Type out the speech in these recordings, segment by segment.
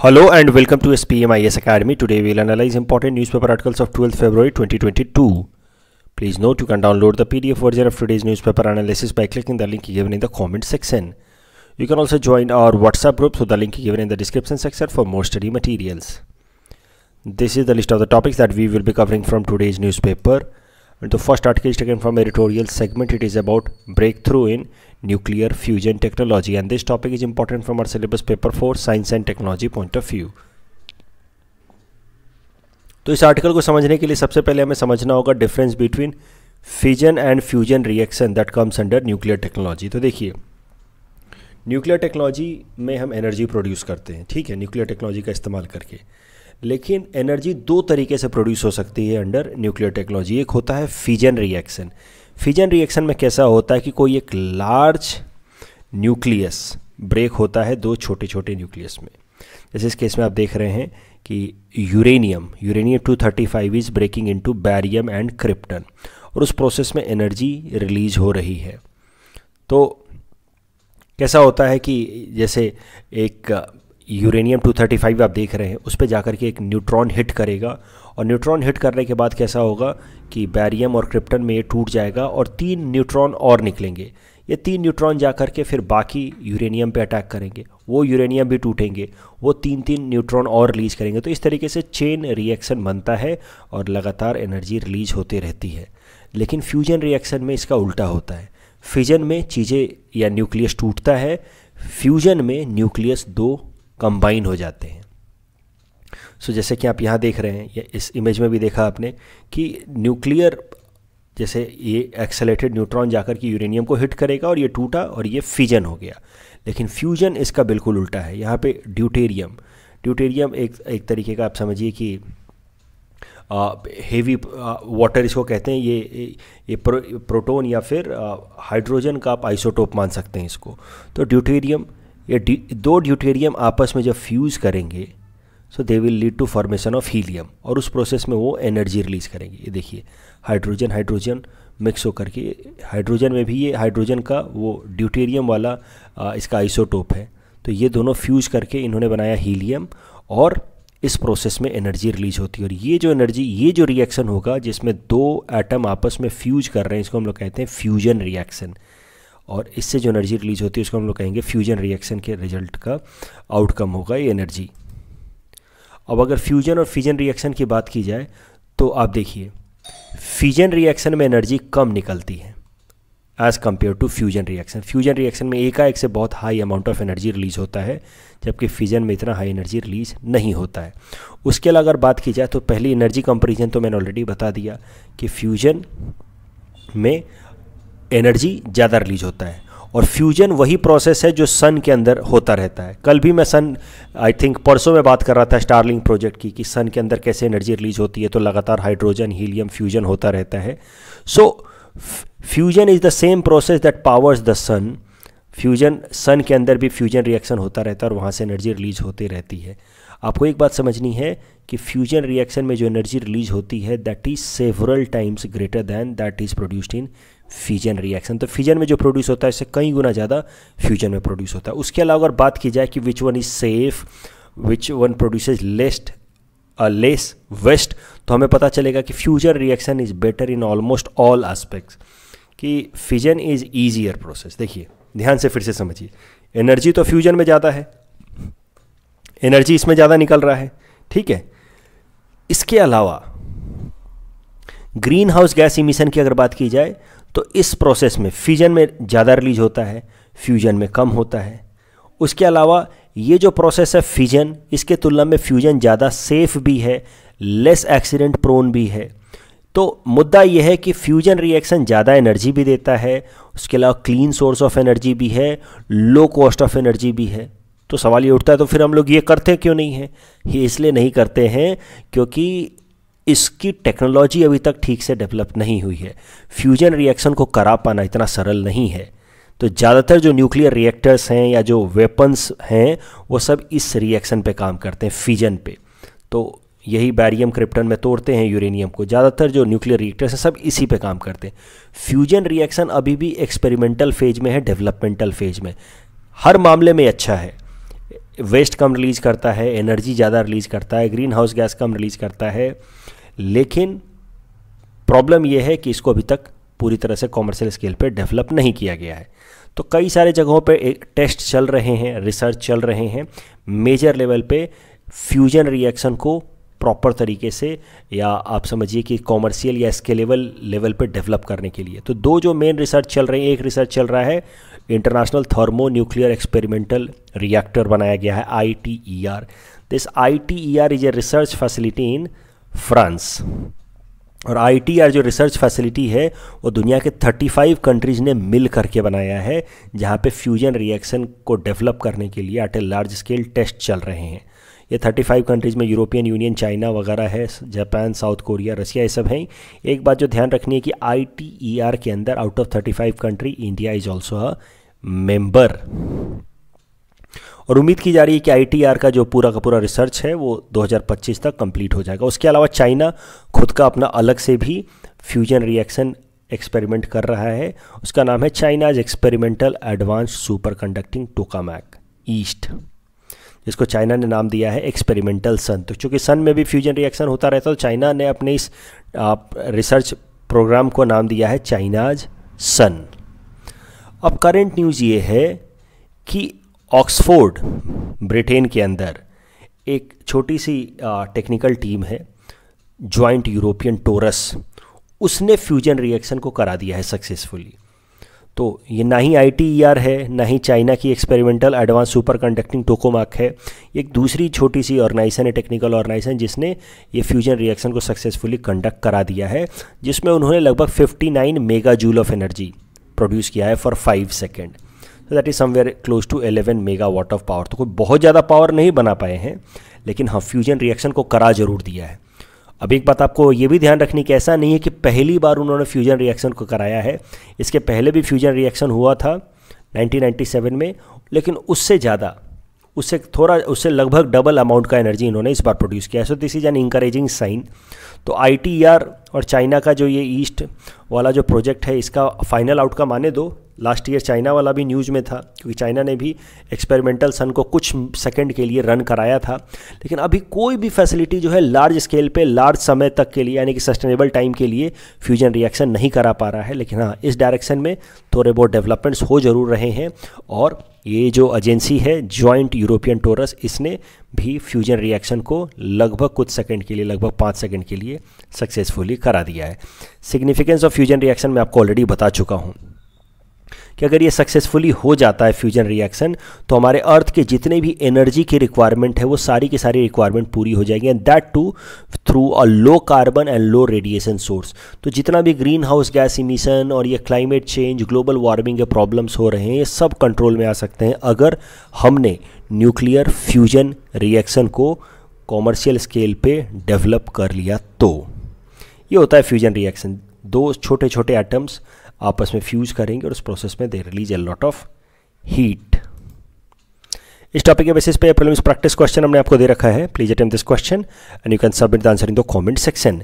Hello and welcome to SPMIS Academy. Today we will analyze important newspaper articles of 12 February 2022. Please note you can download the PDF version of today's newspaper analysis by clicking the link given in the comment section. You can also join our WhatsApp group through the link given in the description section for more study materials. This is the list of the topics that we will be covering from today's newspaper. And the first article is taken from editorial segment. It is about breakthrough in nuclear fusion technology and this topic is important from our syllabus paper 4 science and technology point of view तो इस article को समझने के लिए सबसे पहले हमें समझना होगा difference between fission and fusion reaction that comes under nuclear technology तो देखिए न्यूक्लियर टेक्नोलॉजी में हम एनर्जी प्रोड्यूस करते हैं ठीक है न्यूक्लियर टेक्नोलॉजी का इस्तेमाल करके लेकिन एनर्जी दो तरीके से प्रोड्यूस हो सकती है अंडर न्यूक्लियर टेक्नोलॉजी एक होता है फिजन रिएक्शन फिजन रिएक्शन में कैसा होता है कि कोई एक लार्ज न्यूक्लियस ब्रेक होता है दो छोटे छोटे न्यूक्लियस में जैसे इस केस में आप देख रहे हैं कि uranium uranium 235 is breaking into barium and krypton और उस प्रोसेस में एनर्जी रिलीज हो रही है तो कैसा होता है कि जैसे एक यूरेनियम 235 आप देख रहे हैं उस पर जाकर के एक न्यूट्रॉन हिट करेगा और न्यूट्रॉन हिट करने के बाद कैसा होगा कि बैरियम और क्रिप्टन में ये टूट जाएगा और तीन न्यूट्रॉन और निकलेंगे ये तीन न्यूट्रॉन जा कर के फिर बाकी यूरेनियम पे अटैक करेंगे वो यूरेनियम भी टूटेंगे वो तीन तीन न्यूट्रॉन और रिलीज करेंगे तो इस तरीके से चेन रिएक्शन बनता है और लगातार एनर्जी रिलीज होती रहती है लेकिन फ्यूजन रिएक्शन में इसका उल्टा होता है फिजन में चीज़ें या न्यूक्लियस टूटता है फ्यूजन में न्यूक्लियस दो कंबाइन हो जाते हैं सो जैसे कि आप यहाँ देख रहे हैं या इस इमेज में भी देखा आपने कि न्यूक्लियर जैसे ये एक्सेलेटेड न्यूट्रॉन जाकर के यूरेनियम को हिट करेगा और ये टूटा और ये फ्यूजन हो गया लेकिन फ्यूजन इसका बिल्कुल उल्टा है यहाँ पे ड्यूटेरियम ड्यूटेरियम एक एक तरीके का आप समझिए कि हेवी वाटर इसको कहते हैं ये ये प्रो, प्रोटोन या फिर हाइड्रोजन का आप आइसोटोप मान सकते हैं इसको तो ड्यूटेरियम ये दो ड्यूटेरियम आपस में जब फ्यूज़ करेंगे so they will lead to formation of helium और उस प्रोसेस में वो एनर्जी रिलीज करेंगे ये देखिए हाइड्रोजन हाइड्रोजन मिक्स होकर के हाइड्रोजन में भी ये हाइड्रोजन का वो ड्यूटेरियम वाला आ, इसका आइसोटोप है तो ये दोनों फ्यूज करके इन्होंने बनाया हीलियम और इस प्रोसेस में एनर्जी रिलीज होती है और ये जो एनर्जी ये जो रिएक्शन होगा जिसमें दो एटम आपस में फ्यूज कर रहे हैं इसको हम लोग कहते हैं फ्यूजन रिएक्शन और इससे जो एनर्जी रिलीज होती है उसको हम लोग कहेंगे फ्यूजन रिएक्शन के रिजल्ट का आउटकम होगा ये एनर्जी अब अगर फ्यूजन और फिजन रिएक्शन की बात की जाए तो आप देखिए फ्यूजन रिएक्शन में एनर्जी कम निकलती है as compare to fusion reaction fusion reaction में एकाएक से बहुत high amount of energy release होता है जबकि फ्यूजन में इतना हाई एनर्जी रिलीज नहीं होता है उसके अलावा अगर बात की जाए तो पहली एनर्जी कंपेरिजन तो मैंने ऑलरेडी बता दिया कि फ्यूजन में एनर्जी ज़्यादा रिलीज होता है और फ्यूजन वही प्रोसेस है जो सन के अंदर होता रहता है कल भी मैं सन आई थिंक परसों में बात कर रहा था स्टारलिंग प्रोजेक्ट की कि सन के अंदर कैसे एनर्जी रिलीज होती है तो लगातार हाइड्रोजन हीलियम फ्यूजन होता रहता है so fusion is the same process that powers the sun fusion sun के अंदर भी फ्यूजन रिएक्शन होता रहता है और वहाँ से एनर्जी रिलीज होती रहती है आपको एक बात समझनी है कि फ्यूजन रिएक्शन में जो एनर्जी रिलीज होती है that is several times greater than that is produced in fission reaction तो फ्यूजन में जो प्रोड्यूस होता है इससे कई गुना ज़्यादा फ्यूजन में प्रोड्यूस होता है उसके अलावा अगर बात की जाए कि which one is safe which one produce least less waste तो हमें पता चलेगा कि fusion reaction is better in almost all aspects कि फिजन इज़ ईजियर प्रोसेस देखिए ध्यान से फिर से समझिए एनर्जी तो फ्यूजन में ज़्यादा है एनर्जी इसमें ज़्यादा निकल रहा है ठीक है इसके अलावा ग्रीन हाउस गैस इमिशन की अगर बात की जाए तो इस प्रोसेस में फ्यूजन में ज़्यादा रिलीज होता है फ्यूजन में कम होता है उसके अलावा ये जो प्रोसेस है फ्यूजन इसके तुलना में फ्यूजन ज़्यादा सेफ भी है लेस एक्सीडेंट प्रोन भी है तो मुद्दा यह है कि फ्यूजन रिएक्शन ज़्यादा एनर्जी भी देता है उसके अलावा क्लीन सोर्स ऑफ एनर्जी भी है लो कॉस्ट ऑफ एनर्जी भी है तो सवाल ये उठता है तो फिर हम लोग ये करते क्यों नहीं हैं ये इसलिए नहीं करते हैं क्योंकि इसकी टेक्नोलॉजी अभी तक ठीक से डेवलप नहीं हुई है फ्यूजन रिएक्शन को करा पाना इतना सरल नहीं है तो ज़्यादातर जो न्यूक्लियर रिएक्टर्स हैं या जो वेपन्स हैं वो सब इस रिएक्शन पे काम करते हैं फ्यूजन पे तो यही बैरियम क्रिप्टन में तोड़ते हैं यूरेनियम को ज़्यादातर जो न्यूक्लियर रिएक्टर्स हैं सब इसी पे काम करते हैं फ्यूजन रिएक्शन अभी भी एक्सपेरिमेंटल फेज में है डेवलपमेंटल फेज में हर मामले में अच्छा है वेस्ट कम रिलीज करता है एनर्जी ज़्यादा रिलीज करता है ग्रीन हाउस गैस कम रिलीज करता है लेकिन प्रॉब्लम यह है कि इसको अभी तक पूरी तरह से कॉमर्शियल स्केल पर डेवलप नहीं किया गया है तो कई सारे जगहों पर टेस्ट चल रहे हैं रिसर्च चल रहे हैं मेजर लेवल पे फ्यूजन रिएक्शन को प्रॉपर तरीके से या आप समझिए कि कॉमर्शियल या स्केलेबल लेवल पर डेवलप करने के लिए तो दो जो मेन रिसर्च चल रहे हैं एक रिसर्च चल रहा है international thermonuclear experimental reactor बनाया गया है I T E R this I T E R is a research facility in France और आईटीआर जो रिसर्च फैसिलिटी है वो दुनिया के 35 कंट्रीज ने मिल करके बनाया है जहाँ पे फ्यूजन रिएक्शन को डेवलप करने के लिए at a large scale test चल रहे हैं ये 35 कंट्रीज़ में यूरोपियन यूनियन चाइना वगैरह है जापान साउथ कोरिया रसिया ये सब हैं एक बात जो ध्यान रखनी है कि आई e के अंदर out of 35 country India is also a member और उम्मीद की जा रही है कि आई का जो पूरा का पूरा रिसर्च है वो 2025 तक कंप्लीट हो जाएगा उसके अलावा चाइना खुद का अपना अलग से भी फ्यूजन रिएक्शन एक्सपेरिमेंट कर रहा है उसका नाम है China's experimental advance superconducting tokamak EAST जिसको चाइना ने नाम दिया है एक्सपेरिमेंटल सन तो चूँकि सन में भी फ्यूजन रिएक्शन होता रहता है तो चाइना ने अपने इस आप, रिसर्च प्रोग्राम को नाम दिया है चाइनाज सन अब करेंट न्यूज़ ये है कि ऑक्सफोर्ड ब्रिटेन के अंदर एक छोटी सी टेक्निकल टीम है जॉइंट यूरोपियन टोरस उसने फ्यूजन रिएक्शन को करा दिया है सक्सेसफुली तो ये ना ही आई टी ई आर है ना ही चाइना की experimental advance superconducting tokamak है एक दूसरी छोटी सी ऑर्गेनाइजेशन है टेक्निकल ऑर्गेनाइजेशन जिसने ये फ्यूजन रिएक्शन को सक्सेसफुली कंडक्ट करा दिया है जिसमें उन्होंने लगभग 59 mega joule of energy produce किया है for five second that is somewhere close to 11 megawatt of power तो कोई बहुत ज़्यादा पावर नहीं बना पाए हैं लेकिन हाँ फ्यूजन रिएक्शन को करा जरूर दिया है अब एक बात आपको ये भी ध्यान रखनी कि ऐसा नहीं है कि पहली बार उन्होंने फ्यूजन रिएक्शन को कराया है इसके पहले भी फ्यूजन रिएक्शन हुआ था 1997 में लेकिन उससे ज़्यादा उससे थोड़ा उससे लगभग डबल अमाउंट का एनर्जी इन्होंने इस बार प्रोड्यूस किया so this is an encouraging sign तो आई e और चाइना का जो ये ईस्ट वाला जो प्रोजेक्ट है इसका फाइनल आउटकम आने दो लास्ट ईयर चाइना वाला भी न्यूज़ में था क्योंकि चाइना ने भी एक्सपेरिमेंटल सन को कुछ सेकंड के लिए रन कराया था लेकिन अभी कोई भी फैसिलिटी जो है लार्ज स्केल पे लार्ज समय तक के लिए यानी कि सस्टेनेबल टाइम के लिए फ्यूजन रिएक्शन नहीं करा पा रहा है लेकिन हाँ इस डायरेक्शन में थोड़े बहुत डेवलपमेंट्स हो जरूर रहे हैं और ये जो एजेंसी है जॉइंट यूरोपियन टोरस इसने भी फ्यूजन रिएक्शन को लगभग कुछ सेकंड के लिए लगभग पाँच सेकंड के लिए सक्सेसफुली करा दिया है सिग्निफिकेंस ऑफ फ्यूजन रिएक्शन मैं आपको ऑलरेडी बता चुका हूँ कि अगर ये सक्सेसफुली हो जाता है फ्यूजन रिएक्शन तो हमारे अर्थ के जितने भी एनर्जी की रिक्वायरमेंट है वो सारी की सारी रिक्वायरमेंट पूरी हो जाएगी and that too through a low carbon and low radiation source तो जितना भी ग्रीन हाउस गैस इमिशन और ये क्लाइमेट चेंज ग्लोबल वार्मिंग के प्रॉब्लम्स हो रहे हैं ये सब कंट्रोल में आ सकते हैं अगर हमने न्यूक्लियर फ्यूजन रिएक्शन को कॉमर्शियल स्केल पे डेवलप कर लिया तो ये होता है फ्यूजन रिएक्शन दो छोटे छोटे एटम्स आपस में फ्यूज करेंगे और उस प्रोसेस में they release a lot of heat इस टॉपिक के बेसिस पे प्रॉब्लम प्रैक्टिस क्वेश्चन हमने आपको दे रखा है please attempt this question and you can submit the answer in the comment section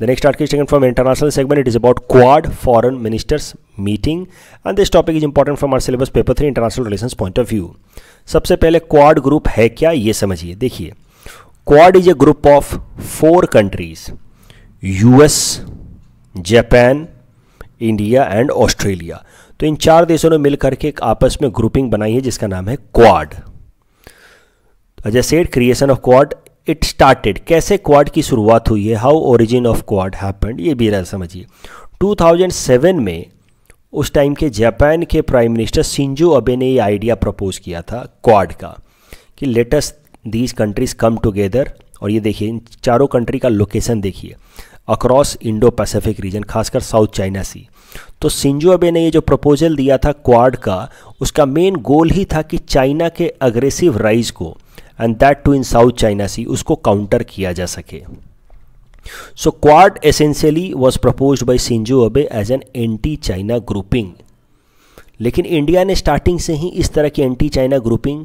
the next आर्टिस्टिंग from international segment it is about Quad foreign ministers meeting and this topic is important from our syllabus paper three international relation point of view सबसे पहले Quad group है क्या ये समझिए देखिए Quad is a group of four countries US Japan India and Australia तो इन चार देशों ने मिलकर के एक आपस में ग्रुपिंग बनाई है जिसका नाम है क्वाड अजय said creation of Quad it started कैसे क्वाड की शुरुआत हुई है how origin of Quad happened ये भी समझिए 2007 में उस टाइम के जापान के प्राइम मिनिस्टर सिंजो अबे ने ये आइडिया प्रपोज किया था क्वाड का कि latest these countries come together और ये देखिए इन चारों कंट्री का लोकेशन देखिए अक्रॉस इंडो पैसिफिक रीजन खासकर साउथ चाइना सी तो सिंजो अबे ने ये जो प्रपोजल दिया था क्वाड का उसका मेन गोल ही था कि चाइना के अग्रेसिव राइज को and that too in South China Sea उसको काउंटर किया जा सके so Quad essentially was propose by Shinzo Abe as an anti China grouping लेकिन इंडिया ने स्टार्टिंग से ही इस तरह की एंटी चाइना ग्रुपिंग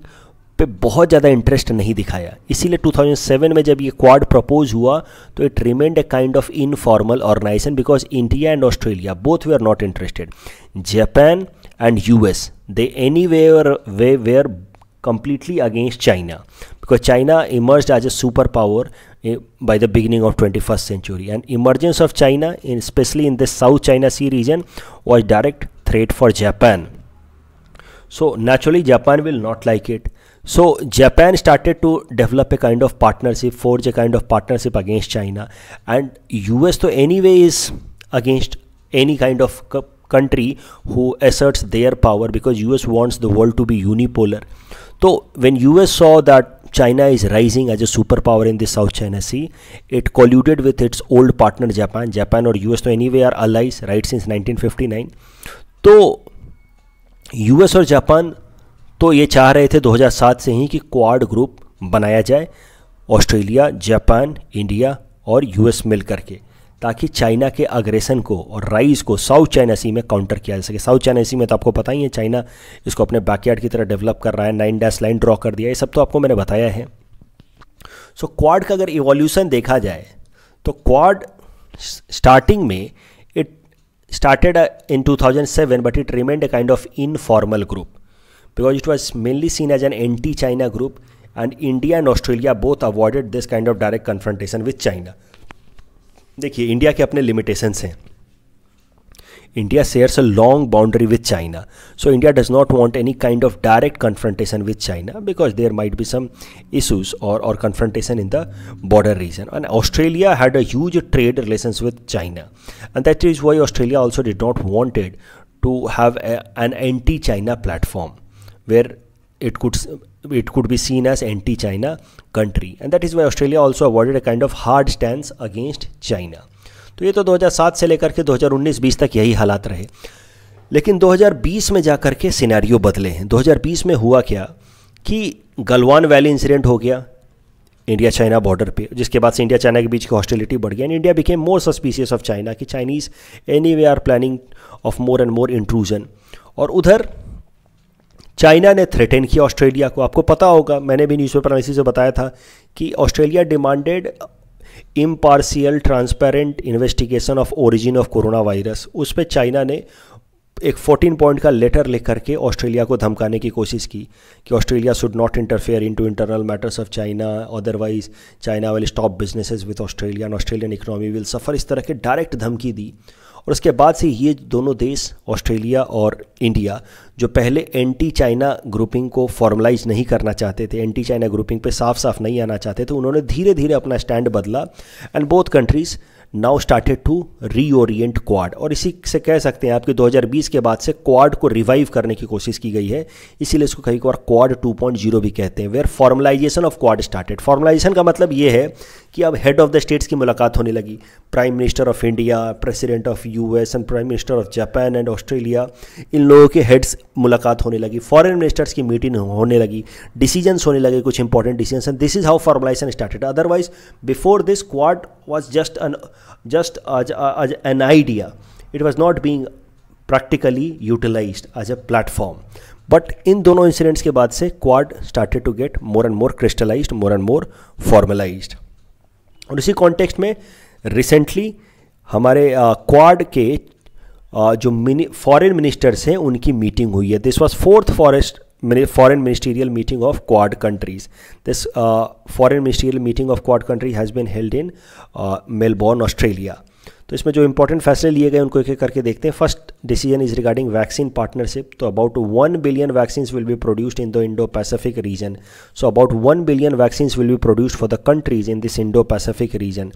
पे बहुत ज़्यादा इंटरेस्ट नहीं दिखाया इसीलिए 2007 में जब ये क्वाड प्रपोज हुआ तो it remained a kind of informal organisation because India and Australia both they are not interested Japan and US they anyway they they are completely against China because China emerge as a superpower by the beginning of twenty first century and emergence of China in specially in the South China Sea region was direct threat for Japan so naturally Japan will not like it So Japan started to develop a kind of partnership, forge a kind of partnership against China, and US though anyway is against any kind of country who asserts their power because US wants the world to be unipolar. So when US saw that China is rising as a superpower in the South China Sea, it colluded with its old partner Japan. Japan or US to anyway are allies right since 1959. So US or Japan तो ये चाह रहे थे 2007 से ही कि quad group बनाया जाए Australia Japan India और यूएस मिल करके ताकि चाइना के अग्रेशन को और राइज को साउथ चाइना सी में काउंटर किया जा सके साउथ चाइना सी में तो आपको पता ही है चाइना इसको अपने बैकयार्ड की तरह डेवलप कर रहा है नाइन डैश लाइन ड्रॉ कर दिया ये सब तो आपको मैंने बताया है सो so, क्वाड का अगर इवोल्यूशन देखा जाए तो क्वाड स्टार्टिंग में it started in seven but it remained a kind of informal group because it was mainly seen as an anti China group, and India and Australia both avoided this kind of direct confrontation with China. देखिए India के अपने limitations हैं India shares a long boundary with China. So India does not want any kind of direct confrontation with China because there might be some issues or, or confrontation in the border region. And Australia had a huge trade relations with China. And that is why Australia also did not wanted to have an anti-China platform. where it could it could be seen as anti-China country and that is why Australia also avoided a kind of hard stance against China. तो ये तो 2007 से लेकर के 2019-20 तक यही हालात रहे लेकिन 2020 में जा कर के सिनेरियो बदले हैं 2020 में हुआ क्या कि गलवान वैली इंसिडेंट हो गया इंडिया चाइना बॉर्डर पे जिसके बाद से इंडिया चाइना के बीच की हॉस्टिलिटी बढ़ गई and India became more suspicious of China कि Chinese anyway are planning of more and more intrusion और उधर चाइना ने थ्रेटेन किया ऑस्ट्रेलिया को आपको पता होगा मैंने भी न्यूज़पेपर एनालिसिस से बताया था कि Australia demanded impartial transparent investigation of origin of coronavirus उस पर चाइना ने एक 14 पॉइंट का लेटर लिख करके ऑस्ट्रेलिया को धमकाने की कोशिश की कि Australia should not interfere into internal matters of China otherwise China will stop businesses with Australia and Australian economy will suffer इस तरह के डायरेक्ट धमकी दी और उसके बाद से ये दोनों देश ऑस्ट्रेलिया और इंडिया जो पहले एंटी चाइना ग्रुपिंग को फॉर्मलाइज नहीं करना चाहते थे एंटी चाइना ग्रुपिंग पे साफ साफ नहीं आना चाहते थे उन्होंने धीरे धीरे अपना स्टैंड बदला and both countries now started to reorient Quad और इसी से कह सकते हैं आपके 2020 के बाद से क्वाड को रिवाइव करने की कोशिश की गई है इसीलिए इसको कई बार क्वाड 2.0 भी कहते हैं where formalisation of Quad started formalisation का मतलब ये है कि अब हेड ऑफ द स्टेट्स की मुलाकात होने लगी prime minister of India president of US and prime minister of Japan and Australia इन लोगों के हेड्स मुलाकात होने लगी फॉरेन मिनिस्टर्स की मीटिंग होने लगी डिसीजंस होने लगे कुछ important decision and this is how formalisation started otherwise before this Quad was just an just an idea it was not being practically utilise as a platform but इन दोनों incidents के बाद से Quad started to get more and more crystallised more and more formalised और इसी context में recently हमारे quad के जो मिनी फॉरन मिनिस्टर्स हैं उनकी मीटिंग हुई है this was fourth forest foreign ministerial meeting of Quad countries this foreign ministerial meeting of Quad country has been held in Melbourne Australia तो इसमें जो इंपॉर्टेंट फैसले लिए गए उनको एक एक करके देखते हैं first decision is regarding vaccine partnership तो about one billion vaccine will be produced in the Indo Pacific region so about one billion vaccine will be produced for the countries in this Indo Pacific region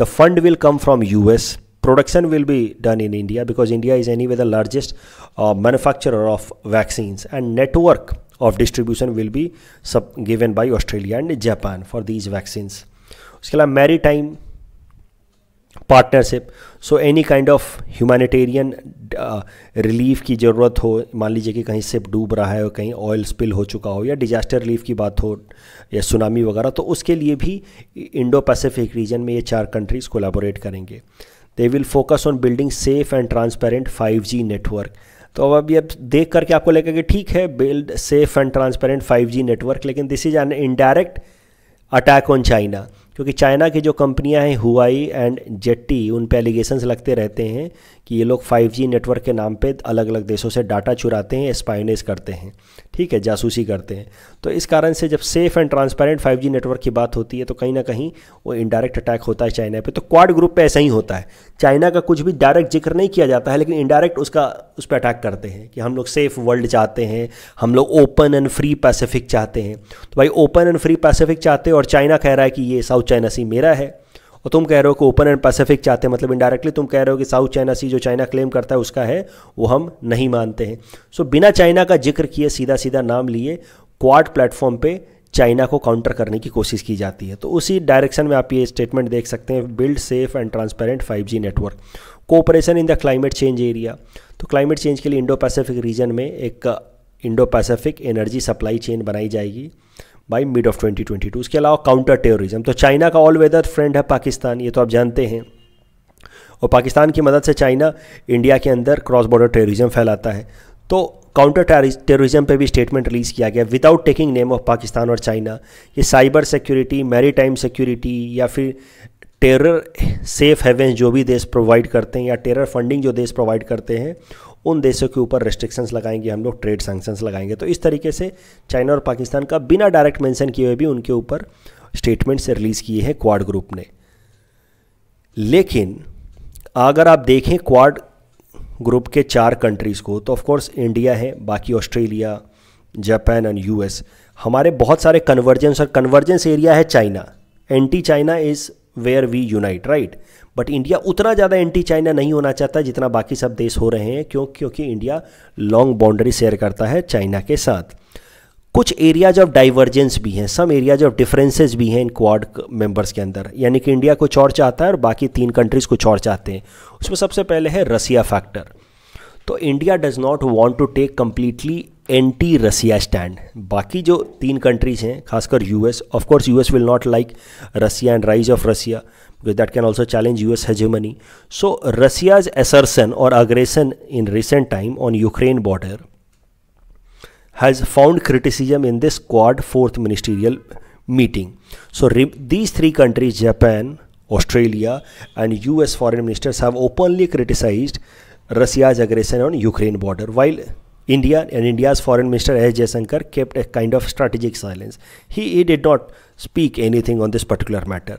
the fund will come from U S production will भी done in India because India is any the largest manufacture of of and network of distribution will be सब given by Australia and Japan for these vaccines उसके अलावा maritime partnership so any kind of humanitarian relief की ज़रूरत हो मान लीजिए कि कहीं सिप डूब रहा है और कहीं ऑयल स्पिल हो चुका हो या डिजास्टर रिलीफ की बात हो या सुनामी वगैरह तो उसके लिए भी इंडो पैसिफिक रीजन में ये चार कंट्रीज़ कोलाबोरेट करेंगे they will focus on building safe and transparent five G network तो अब अब ये देख करके आपको लगेगा कि ठीक है build safe and transparent five G network लेकिन this is an indirect attack on China क्योंकि चाइना की जो कंपनियां हैं हुआई एंड जेट्टी उन पे एलिगेशंस लगते रहते हैं कि ये लोग 5G नेटवर्क के नाम पे अलग अलग देशों से डाटा चुराते हैं स्पाइनेस करते हैं ठीक है जासूसी करते हैं तो इस कारण से जब safe and transparent 5G network की बात होती है तो कहीं ना कहीं वो इनडायरेक्ट अटैक होता है चाइना पर तो क्वाड ग्रुप पर ऐसा ही होता है चाइना का कुछ भी डायरेक्ट जिक्र नहीं किया जाता है लेकिन इनडायरेक्ट उसका उस पर अटैक करते हैं कि हम लोग सेफ वर्ल्ड चाहते हैं हम लोग ओपन एंड फ्री पैसिफिक चाहते हैं तो भाई ओपन एंड फ्री पैसिफिक चाहते हो और चाइना कह रहा है कि ये साउथ चाइना सी मेरा है और तुम कह रहे हो कि ओपन एंड पैसिफिक चाहते हैं मतलब इनडायरेक्टली तुम कह रहे हो कि साउथ चाइना सी जो चाइना क्लेम करता है उसका है वो हम नहीं मानते हैं सो बिना चाइना का जिक्र किए सीधा सीधा नाम लिए क्वाड प्लेटफॉर्म पर चाइना को काउंटर करने की कोशिश की जाती है तो उसी डायरेक्शन में आप ये स्टेटमेंट देख सकते हैं build safe and transparent 5G network cooperation in the climate change area तो क्लाइमेट चेंज के लिए इंडो पैसिफिक रीजन में एक Indo Pacific energy supply chain बनाई जाएगी बाई मिड ऑफ 2022 उसके अलावा काउंटर टेररिज्म तो चाइना का ऑल वेदर फ्रेंड है पाकिस्तान ये तो आप जानते हैं और पाकिस्तान की मदद से चाइना इंडिया के अंदर क्रॉस बॉर्डर टेररिज्म फैलाता है तो काउंटर टेररिज्म पे भी स्टेटमेंट रिलीज़ किया गया without taking name of Pakistan और चाइना ये cyber security maritime security या फिर टेरर सेफ हेवेंस जो भी देश प्रोवाइड करते हैं या टेरर फंडिंग जो देश प्रोवाइड करते हैं उन देशों के ऊपर रेस्ट्रिक्शंस लगाएंगे हम लोग ट्रेड सैंक्शंस लगाएंगे तो इस तरीके से चाइना और पाकिस्तान का बिना डायरेक्ट मेंशन किए हुए भी उनके ऊपर स्टेटमेंट्स रिलीज़ किए हैं क्वाड ग्रुप ने लेकिन अगर आप देखें क्वाड ग्रुप के चार कंट्रीज़ को तो ऑफकोर्स इंडिया है बाकी ऑस्ट्रेलिया जापान एंड यूएस हमारे बहुत सारे कन्वर्जेंस और कन्वर्जेंस एरिया है China anti China is where we unite right but India उतना ज़्यादा एंटी चाइना नहीं होना चाहता जितना बाकी सब देश हो रहे हैं क्यों क्योंकि इंडिया लॉन्ग बाउंड्री शेयर करता है चाइना के साथ कुछ एरियाज ऑफ डाइवर्जेंस भी हैं सम एरियाज ऑफ डिफरेंसेस भी हैं इन क्वाड मेंबर्स के अंदर यानी कि इंडिया कुछ और चाहता है और बाकी तीन कंट्रीज़ कुछ और चाहते हैं उसमें सबसे पहले है रसिया फैक्टर तो India does not want to take completely anti Russia stand बाकी जो तीन कंट्रीज़ हैं खासकर U S of course U S will not like Russia and rise of Russia because that can also challenge U S hegemony so Russia's assertion और aggression in recent time on Ukraine border has found criticism in this Quad Fourth Ministerial Meeting. So these three countries, Japan, Australia, and US foreign ministers, have openly criticized Russia's aggression on Ukraine border, while India and India's foreign minister S. Jaishankar kept a kind of strategic silence. He, he did not speak anything on this particular matter.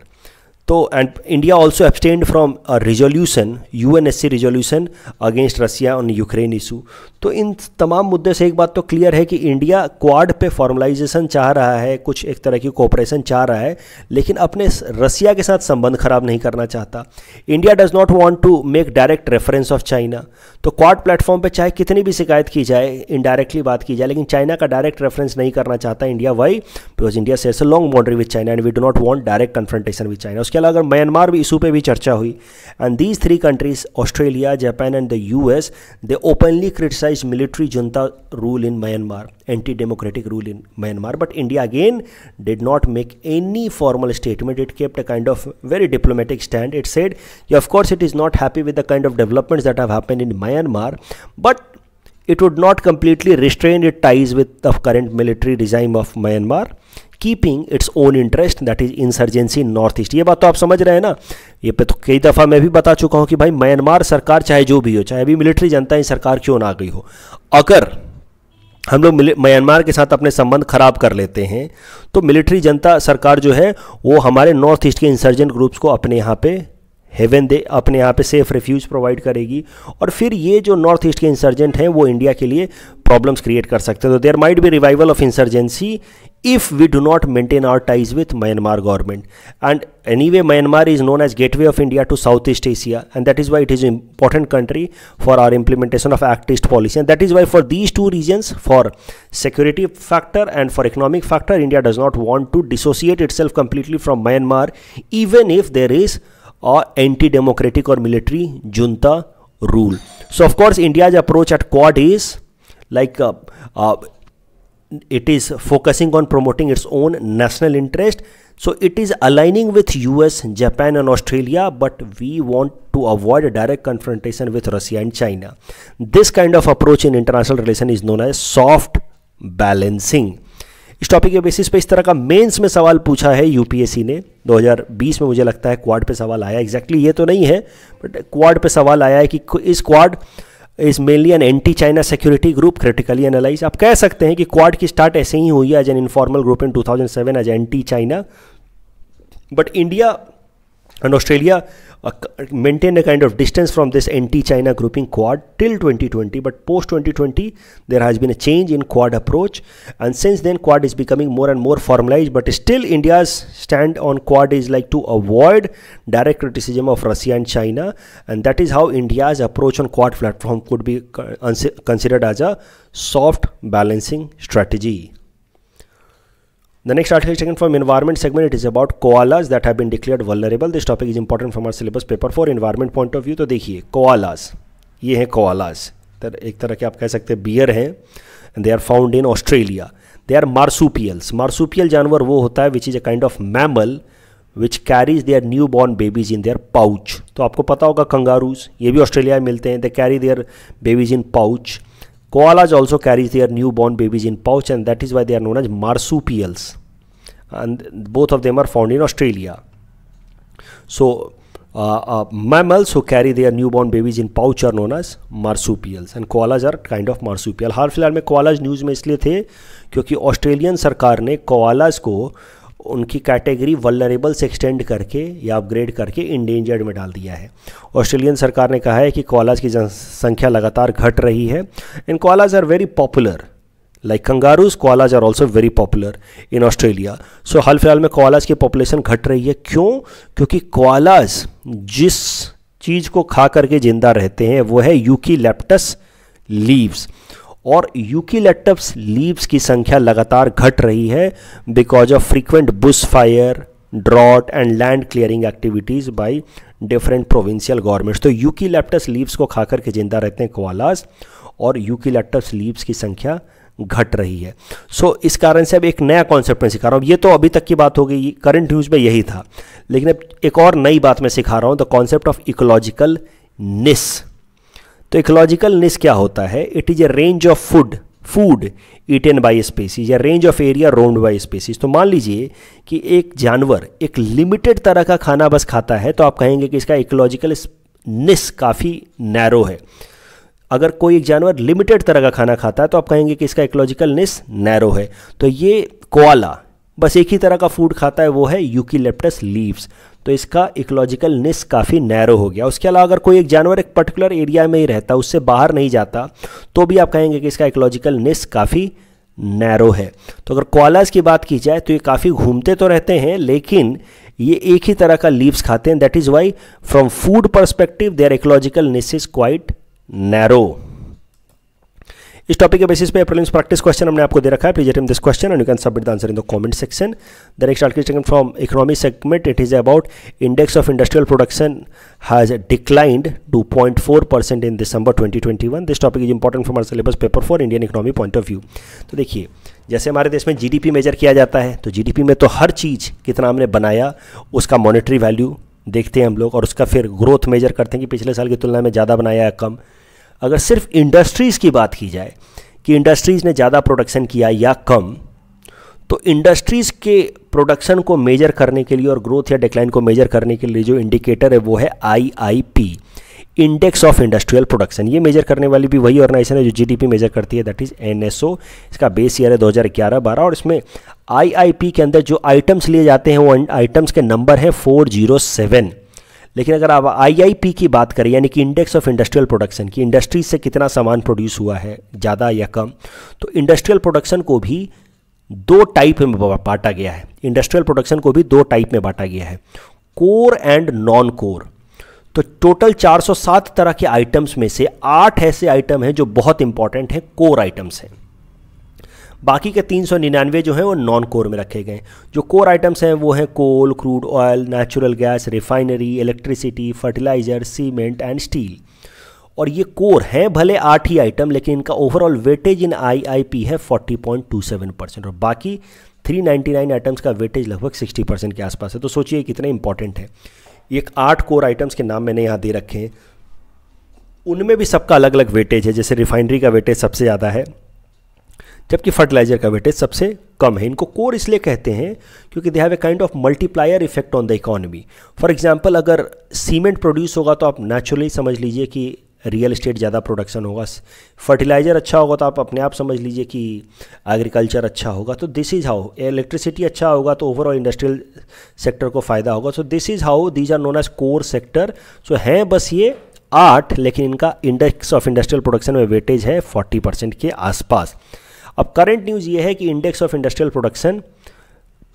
तो and India also abstained from resolution U N S C resolution against Russia on Ukraine issue तो इन तमाम मुद्दे से एक बात तो clear है कि इंडिया क्वाड पे फॉर्मलाइजेशन चाह रहा है कुछ एक तरह की कोऑपरेशन चाह रहा है लेकिन अपने रसिया के साथ संबंध खराब नहीं करना चाहता India does not want to make direct reference of China तो क्वाड प्लेटफॉर्म पर चाहे कितनी भी शिकायत की जाए इनडायरेक्टली बात की जाए लेकिन चाइना का डायरेक्ट रेफरेंस नहीं करना चाहता इंडिया वाई बिकॉज इंडिया से long boundary with China and we do not want direct confrontation with China उसके अलावा म्यांमार भी इशू पे भी चर्चा हुई and these three countries Australia Japan and the US they openly criticise military junta rule in Myanmar anti democratic rule in Myanmar but India again did not make any formal statement it kept a kind of very diplomatic stand it said कि of course it is not happy with the kind of developments that have happen in Myanmar but it would not completely restrain it ties with the current military regime of Myanmar keeping its own interest that is insurgency north east ये बात तो आप समझ रहे हैं ना ये पे तो कई दफ़ा मैं भी बता चुका हूँ कि भाई म्यांमार सरकार चाहे जो भी हो चाहे अभी मिलिट्री जनता ही सरकार क्यों ना गई हो अगर हम लोग म्यांमार के साथ अपने संबंध खराब कर लेते हैं तो मिलिट्री जनता सरकार जो है वो हमारे नॉर्थ ईस्ट के इंसर्जेंट ग्रुप्स को अपने यहाँ पे हेवन दे अपने यहाँ पे सेफ रिफ्यूज प्रोवाइड करेगी और फिर ये जो नॉर्थ ईस्ट के इंसर्जेंट हैं वो इंडिया के लिए प्रॉब्लम्स क्रिएट कर सकते हैं तो there might be revival of insurgency if we do not maintain our ties with Myanmar government. And anyway, Myanmar is known as gateway of India to Southeast Asia and that is why it is important country for our implementation of Act East policy. And that is why for these two reasons, for security factor and for economic factor, India does not want to dissociate itself completely from Myanmar even if there is a anti-democratic or military junta rule. So of course, India's approach at Quad is like uh, uh, it is focusing on promoting its own national interest so it is aligning with us japan and australia but we want to avoid a direct confrontation with russia and china this kind of approach in international relation is known as soft balancing इस topic के basis पे इस तरह का mains में सवाल पूछा है यूपीएससी ने 2020 में मुझे लगता है क्वाड पे सवाल आया एग्जैक्टली exactly ये तो नहीं है बट क्वाड पे सवाल आया है कि इस Quad is mainly an anti China security group critically analyse आप कह सकते हैं कि क्वाड की स्टार्ट ऐसे ही हुई है as an informal group in 2007 as anti China but India and Australia uh, maintain a kind of distance from this anti-China grouping Quad till 2020. But post 2020, there has been a change in Quad approach, and since then Quad is becoming more and more formalized. But still, India's stand on Quad is like to avoid direct criticism of Russia and China, and that is how India's approach on Quad platform could be uh, considered as a soft balancing strategy. The next article is taken from environment segment, it is about koalas that have been declared vulnerable. This topic is important from our syllabus paper for environment point of view. तो देखिए koalas, ये हैं koalas. तर एक तरह के आप कह सकते हैं बियर हैं and they are found in Australia they are marsupials marsupial जानवर वो होता है which is a kind of mammal which carries their new born babies in their pouch तो आपको पता होगा कंगारूज ये भी ऑस्ट्रेलिया में मिलते हैं they carry their babies in pouch Koalas also carry their newborn babies in pouch and that is why they are known as marsupials. And both of them are found in Australia. So uh, uh, mammals who carry their newborn babies in pouch are known as marsupials and koalas are kind of marsupial हाल फिलहाल में koalas news में इसलिए थे क्योंकि Australian सरकार ने koalas को उनकी कैटेगरी वल्लरेबल से एक्सटेंड करके या अपग्रेड करके इंडेंजर्ड में डाल दिया है ऑस्ट्रेलियन सरकार ने कहा है कि क्वालाज की जनसंख्या लगातार घट रही है and koalas are very popular like kangaroos koalas are also very popular in Australia so हाल फिलहाल में क्वालाज की पॉपुलेशन घट रही है क्यों क्योंकि क्वालाज जिस चीज़ को खा करके जिंदा रहते हैं वो है यूकी लेप्टस लीव्स और यूकिलेटप्स लीव्स की संख्या लगातार घट रही है because of frequent bush fire drought and land clearing activities by different provincial governments तो यूकिलेप्टस लीव्स को खा करके जिंदा रहते हैं कोआलास और यूकिलेप्टस लीव्स की संख्या घट रही है सो so, इस कारण से अब एक नया कॉन्सेप्ट में सिखा रहा हूँ ये तो अभी तक की बात हो गई करंट न्यूज़ में यही था लेकिन अब एक और नई बात मैं सिखा रहा हूँ द कॉन्सेप्ट ऑफ इकोलॉजिकल निस तो इकोलॉजिकलनेस क्या होता है it is a range of food food eaten by species या range of area roamed by species तो मान लीजिए कि एक जानवर एक लिमिटेड तरह का खाना बस खाता है तो आप कहेंगे कि इसका इकोलॉजिकल निस काफ़ी नैरो है अगर कोई एक जानवर लिमिटेड तरह का खाना खाता है तो आप कहेंगे कि इसका इकोलॉजिकल निस नैरो है तो ये कोआला बस एक ही तरह का फूड खाता है वो है यूकिलेप्टस लीव्स तो इसका इकोलॉजिकल निस काफ़ी नैरो हो गया उसके अलावा अगर कोई एक जानवर एक पर्टिकुलर एरिया में ही रहता उससे बाहर नहीं जाता तो भी आप कहेंगे कि इसका इकोलॉजिकल निस काफ़ी नैरो है तो अगर कॉलर्स की बात की जाए तो ये काफ़ी घूमते तो रहते हैं लेकिन ये एक ही तरह का लीव्स खाते हैं that is why from food perspective their ecological niche is quite narrow इस टॉपिक के बेसिस पे प्रीलिम्स प्रैक्टिस क्वेश्चन हमने आपको दे रखा है please attempt this question and you can submit the answer in the comment section the next article from economy segment it is about index of industrial production has declined to point four percent in December twenty twenty one this topic is important for our syllabus paper for Indian economy point of view तो देखिए जैसे हमारे देश में जी major किया जाता है तो जी में तो हर चीज़ कितना हमने बनाया उसका मॉनिटरी वैल्यू देखते हैं हम लोग और उसका फिर ग्रोथ मेजर करते हैं कि पिछले साल की तुलना में ज़्यादा बनाया है कम अगर सिर्फ इंडस्ट्रीज़ की बात की जाए कि इंडस्ट्रीज़ ने ज़्यादा प्रोडक्शन किया या कम तो इंडस्ट्रीज़ के प्रोडक्शन को मेजर करने के लिए और ग्रोथ या डिक्लाइन को मेजर करने के लिए जो इंडिकेटर है वो है I I P index of industrial production ये मेजर करने वाली भी वही ऑर्गेनाइजेशन है जो जीडीपी मेजर करती है दैट इज़ एनएसओ इसका बेस ईयर है 2011 बारह और इसमें आईआईपी के अंदर जो आइटम्स लिए जाते हैं वो आइटम्स के नंबर हैं 407 लेकिन अगर आप आईआईपी की बात करें यानी कि इंडेक्स ऑफ इंडस्ट्रियल प्रोडक्शन की इंडस्ट्री से कितना सामान प्रोड्यूस हुआ है ज़्यादा या कम तो इंडस्ट्रियल प्रोडक्शन को भी दो टाइप में बांटा गया है इंडस्ट्रियल प्रोडक्शन को भी दो टाइप में बांटा गया है कोर एंड नॉन कोर तो टोटल 407 तरह के आइटम्स में से आठ ऐसे आइटम हैं जो बहुत इंपॉर्टेंट हैं कोर आइटम्स हैं बाकी के निन्यानवे जो हैं वो नॉन कोर में रखे गए जो कोर आइटम्स हैं वो हैं coal crude oil natural gas refinery electricity fertiliser cement and steel और ये कोर हैं भले आठ ही आइटम लेकिन इनका ओवरऑल वेटेज इन आईआईपी है 40.27 परसेंट और बाकी 399 आइटम्स का वेटेज लगभग 60 परसेंट के आसपास है तो सोचिए कितने इंपॉर्टेंट है एक आठ कोर आइटम्स के नाम मैंने यहाँ दे रखे हैं उनमें भी सबका अलग अलग वेटेज है जैसे रिफाइनरी का वेटेज सबसे ज़्यादा है जबकि फर्टिलाइजर का वेटेज सबसे कम है इनको कोर इसलिए कहते हैं क्योंकि they have a kind of multiplier effect on the economy for example अगर सीमेंट प्रोड्यूस होगा तो आप नेचुरली समझ लीजिए कि रियल इस्टेट ज़्यादा प्रोडक्शन होगा फर्टिलाइज़र अच्छा होगा तो आप अपने आप समझ लीजिए कि एग्रीकल्चर अच्छा होगा तो दिस इज़ हाउ इलेक्ट्रिसिटी अच्छा होगा तो ओवरऑल इंडस्ट्रियल सेक्टर को फ़ायदा होगा so this is how these are known as core sector so हैं बस ये आठ लेकिन इनका इंडेक्स ऑफ इंडस्ट्रियल प्रोडक्शन में वेटेज है फोर्टी परसेंट के आसपास अब करंट न्यूज़ ये है कि इंडेक्स ऑफ इंडस्ट्रियल प्रोडक्शन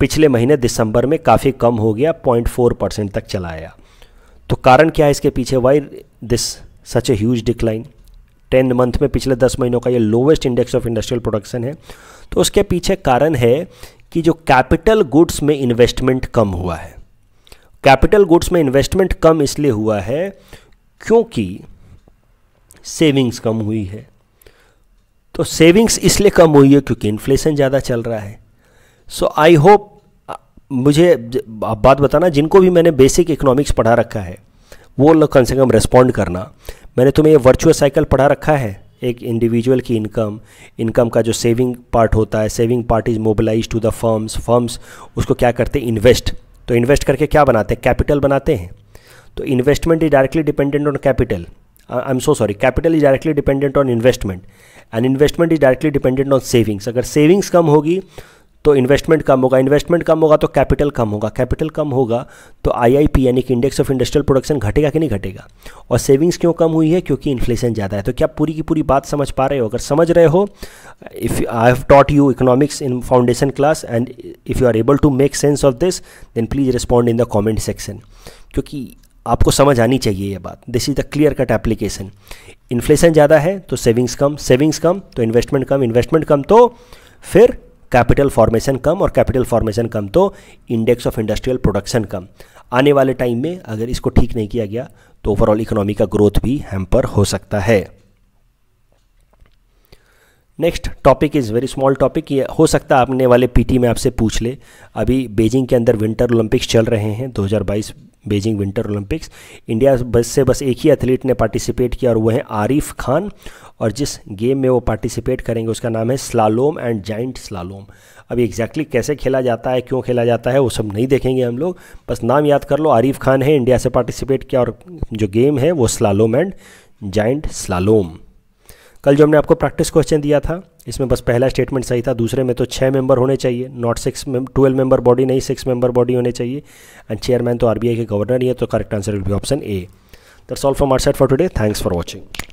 पिछले महीने दिसंबर में काफ़ी कम हो गया 0.4 परसेंट तक चला आया तो कारण क्या है इसके पीछे why this such a huge decline ten month में पिछले दस महीनों का ये lowest index of industrial production है तो उसके पीछे कारण है कि जो कैपिटल गुड्स में इन्वेस्टमेंट कम हुआ है कैपिटल गुड्स में इन्वेस्टमेंट कम इसलिए हुआ है क्योंकि सेविंग्स कम हुई है तो सेविंग्स इसलिए कम हुई है क्योंकि इन्फ्लेशन ज़्यादा चल रहा है सो आई होप मुझे आप बात बताना जिनको भी मैंने बेसिक इकोनॉमिक्स पढ़ा रखा है वो लोग कम से कम रेस्पॉन्ड करना मैंने तुम्हें ये वर्चुअल साइकिल पढ़ा रखा है एक इंडिविजुअल की इनकम इनकम का जो सेविंग पार्ट होता है saving part is mobilise to the firms firms उसको क्या करते हैं इन्वेस्ट तो इन्वेस्ट करके क्या बनाते हैं कैपिटल बनाते हैं तो investment is directly dependent on capital I am so sorry capital is directly dependent on investment and investment is directly dependent on savings अगर सेविंग्स कम होगी तो इन्वेस्टमेंट कम होगा इन्वेस्टमेंट कम होगा तो कैपिटल कम होगा कैपिटल कम होगा तो आईआईपी यानी कि इंडेक्स ऑफ इंडस्ट्रियल प्रोडक्शन घटेगा कि नहीं घटेगा और सेविंग्स क्यों कम हुई है क्योंकि इन्फ्लेशन ज़्यादा है तो क्या पूरी की पूरी बात समझ पा रहे हो अगर समझ रहे हो if I have taught you economics in foundation class and if you are able to make sense of this then please respond in the comment section क्योंकि आपको समझ आनी चाहिए यह बात this is the clear cut application inflation ज़्यादा है तो सेविंग्स कम सेविंग्स कम तो इन्वेस्टमेंट कम इन्वेस्टमेंट कम तो फिर कैपिटल फॉर्मेशन कम और कैपिटल फॉर्मेशन कम तो इंडेक्स ऑफ इंडस्ट्रियल प्रोडक्शन कम आने वाले टाइम में अगर इसको ठीक नहीं किया गया तो ओवरऑल इकोनॉमी का ग्रोथ भी हैम्पर हो सकता है next topic is very small topic ये हो सकता है आपने वाले पीटी में आपसे पूछ ले अभी बेजिंग के अंदर विंटर ओलंपिक्स चल रहे हैं 2022 बीजिंग विंटर ओलंपिक्स इंडिया बस से बस एक ही एथलीट ने पार्टिसिपेट किया और वो है आरिफ खान और जिस गेम में वो पार्टिसिपेट करेंगे उसका नाम है स्लालोम एंड जाइंट स्लालोम अब एग्जैक्टली कैसे खेला जाता है क्यों खेला जाता है वो सब नहीं देखेंगे हम लोग बस नाम याद कर लो आरिफ खान है इंडिया से पार्टिसिपेट किया और जो गेम है वो स्लालोम एंड जाइंट स्लालोम कल जो हमने आपको प्रैक्टिस क्वेश्चन दिया था इसमें बस पहला स्टेटमेंट सही था दूसरे में तो छः मेंबर होने चाहिए नॉट सिक्स में ट्वेल्व मेंबर बॉडी नहीं सिक्स मेंबर बॉडी होने चाहिए एंड चेयरमैन तो आरबीआई के गवर्नर ही है तो correct answer will be option A that all for our side for today thanks for watching